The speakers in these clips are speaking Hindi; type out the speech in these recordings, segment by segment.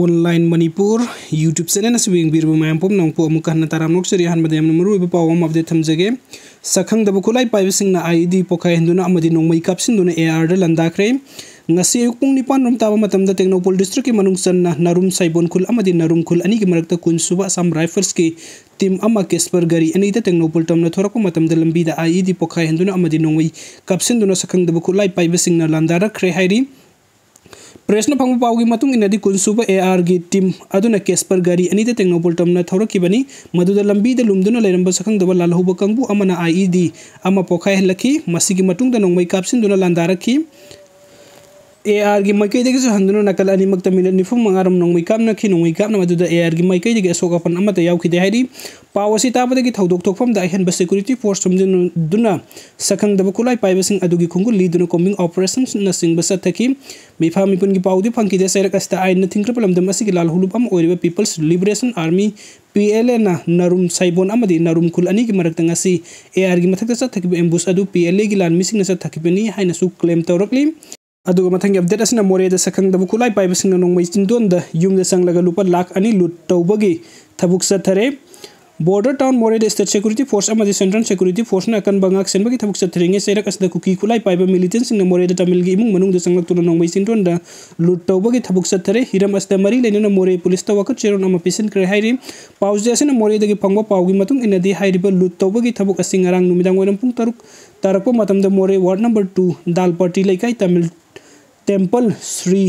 online manipur youtube channel aswing birbu mayam pom nong po amukah na taram nok seri han madam numru be pawam update tham jage sakhang dabu kulai pai sing na id pokai hinduna amadi nong mai kap sin duna ar da landa kre ngasi pung nipan rom tawa matam da technopol district ki manung san na narum saibon khul amadi narum khul ani ki marakta kun suba sam rifles ki team केसपर गरी अनी तेनोपुल तम थोरपी आई पोखा हमें नोई कपसीद सखंग खुलाई पाइब लादारख्रे ꯄ꯭ꯔꯦꯁꯅ ꯐꯪꯕ ꯄꯥꯎꯒꯤ ꯃꯇꯨꯡ ꯏꯟꯅꯗꯤ ꯀꯨꯟꯁꯨꯕ ꯑꯦ ꯑꯥꯔꯒꯤ ꯇꯤꯝ ꯑꯗꯨꯅ ꯀꯦꯁꯄꯔ ꯒꯥꯔꯤ ꯑꯅꯤꯗ ꯇꯦꯡꯅꯧꯄꯜ ꯇꯝꯅ ꯊꯧꯔꯛꯈꯤꯕꯅꯤ ꯃꯗꯨꯗ ꯂꯝꯕꯤꯗ ꯂꯨꯝꯗꯨꯅ ꯂꯩꯔꯝꯕ ꯁꯛꯈꯪꯗꯕ ꯂꯥꯜꯍꯧꯕ ꯀꯥꯡꯕꯨ ꯑꯃꯅ ꯑꯥꯏ ꯏ ꯗꯤ ꯑꯃ ꯄꯣꯈꯥꯏꯍꯜꯂꯛꯈꯤ ꯃꯁꯤꯒꯤ ꯃꯇꯨꯡꯗ ꯅꯣꯡꯃꯩ ꯀꯥꯞꯁꯤꯟꯗꯨꯅ ꯂꯥꯟꯗꯥꯔꯛꯈꯤ AR मैकई से हंदन नकल अनीमक मिल निफू मंगार नोंगई कामना खी नोंगई कामना AR मैकई असोक अफन यादे पाव असी ताबदी थौदोकफम अहब सिक्यूरीटी फोर्स चुमजन सखंगब कुलाई पाइब खुंगू लीदन कॉम्बिंग ऑपरेशन नचिब चतकी मीफा मीपुन की पादी फंगे सैरक आईन थिंग्रब लमदम लाल हूलूम People's Liberation Army P L A नरुम साइबोन नरुम खुल अनी की मरक्त ए आर की मथक चतब एम्बुस पी एल ए की लानी चतनी क्लेम तौरली अगर मतंग अपडेट असना मोरेद सखंगदबु कुलाई पाइबसिंग नोंग मैसिंदोन द युम द संगलग लुप लाख अनि तब टौबगी थबुक सथरे बॉर्डर टाउन मोरेद state security force central security force न अकन बंगा सेन बगी थबुक सथरेंगे सेरक असद कुकी कुलाई पाई मिलिटेंट सिंग मोरेद तमिलगी इमुंग मनुंग द संगलग तुन नोंग मैसिंदोन द लुट टौबगी थबुक सथरे अस्त मरी लेने मोरे पुलिस त चेर चेरोन है पिसिन कर हाइरि पाउजे असन मोरेद गे फंगो पाउगी मतुंग इनदि हाइरिब लुट टौबगी थबुक असिंग तरुक तरपो मोरे वार्ड नंबर टू 2 पार्टी लेकाई तमिल टेम्पल श्री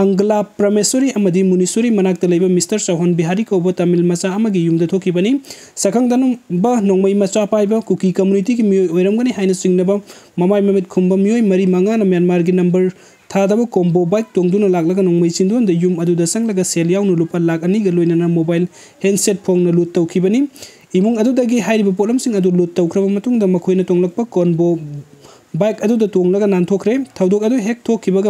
अंगला प्रमेश्वरी अमदी मुनीश्वरी मनाक्त लेब मिस्टर चौहान बिहारी को तमिल मचा अमगी युमद थोकिबनी सखंगदनु ब नोंगमई मचा पाइब कुकी कम्युनिटी की मोरमगनी है चिंब ममाई ममित खुंबम मियोय मरी मंगा म्यांमार की नंबर थाद कोम्बो बाइक तोंगदुन लाग नोंगमई चिंदोन यूम युम अदुद संगलग सेल याउनु लुपा लाग अनि मोबाइल हैंडसेट फोन न लुत तोकिबनी इमुंग पोलम सिंग अदु लुत तोख्रब मतुंग द मखोइन बाइक अदुद तोंगलगा नानथोखरे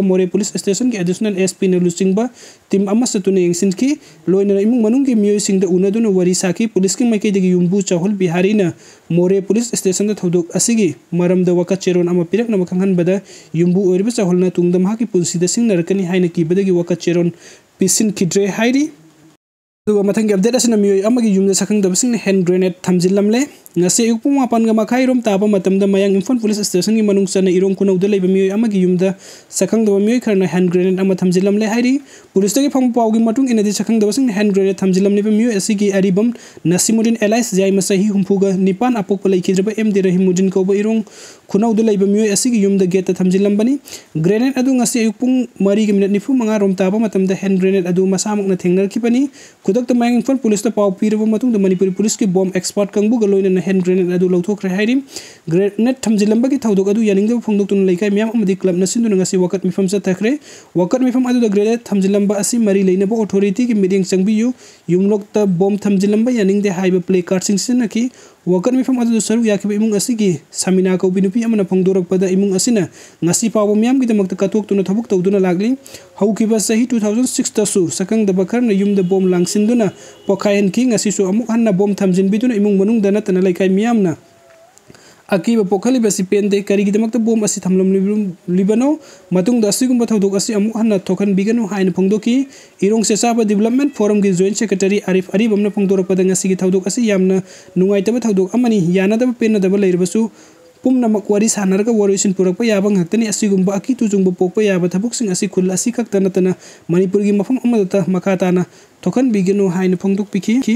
मोरे पुलिस स्टेशन की एडिशनल एसपी ने लुचिंगबा तीम अमस तुने यंगसिनखि लोइनर इमुंग मनुंग के वरी साखी पुलिस के मैके दगी युम्बु चाहुल बिहारी ना मोरे पुलिस स्टेशन द थौदोक असिगी मरम द वका चेरोन अमा पिरक न मखंगन बदा युम्बु की पुलसी द सिंग नरकनी हाइन की बदगी वका चेरोन पिसिन मथंग अपडेट असना सखंग हेन ग्रेनेड थमजिलमले ngasi ukpung mapan ga makai rom taba matamda mayang infon police station gi manung chana irong kunau de leba mioi amagi yumda sakang da mioi kharna hand grenade ama thamjilam le hairi police gi phang pau gi matung enadi sakang da sing hand grenade thamjilam le mioi asi gi aribam nasimudin allies jai masahi humpu ga nipan apok pala ikhidraba em de rahimudin ko ba irong kunau de leba mioi asi gi yumda get thamjilam bani grenade adu ngasi ukpung mari gi minute nifu manga rom taba matamda hand grenade adu masamak na thengnar ki bani kudak ta mayang infon police ta pau piraba matung da manipur police ki bomb expert kangbu ga loina हेन अदु लौथोक रे हाइदि ग्रेनेट थामजि लंबगि थौदोक अदु यानिंगदो फोंदोक तुन लैखाय म्याम अमदि क्लब न सिन्दु नङासि वकत मिफम स थाखरे वकत मिफम अदु द ग्रेनेट थामजि लंब आसि मारि लैने बो अथोरिटी कि मिटिंग प्ले कार्ड सिंग सिनकि wakar mifam adu saru yakib imung asi gi samina ka ubinupi amana pangdorak pada imung asi na ngasi pawa miyam gi damak taka tuak tuna hau kiba sahi 2006 tasu sakang da bakar na yum da bom langsin duna pokayan ki ngasi su amuk hanna bom thamzin biduna imung manung dana tanalai kai अकीब पोखलीब से पेंदे करीदमक तो बोम असी थमलम लिब्रुम लिबनो मतुंग दसिगु मथौदक असी अमु हन थोखन बिगनु हाइन फोंगदोकी इरोंग सेसाब डेवलपमेंट फोरम गि जॉइंट सेक्रेटरी आरिफ अरिबम न फोंगदोर पदंग असी गि थौदक असी यामन नुंगाइतब थौदक अमनी यानादब पेनदब लैरबसु पुमनम क्वारी सानरग वरिसिन पुरक पयाब हंगतनी असीगुम ब अकी तुजुंग ब पोक पयाब थबुक सिंग असी खुल असी खक तना मणिपुर गि मफम अमदता मखाताना थोखन बिगनु हाइन फोंगदोक पिखी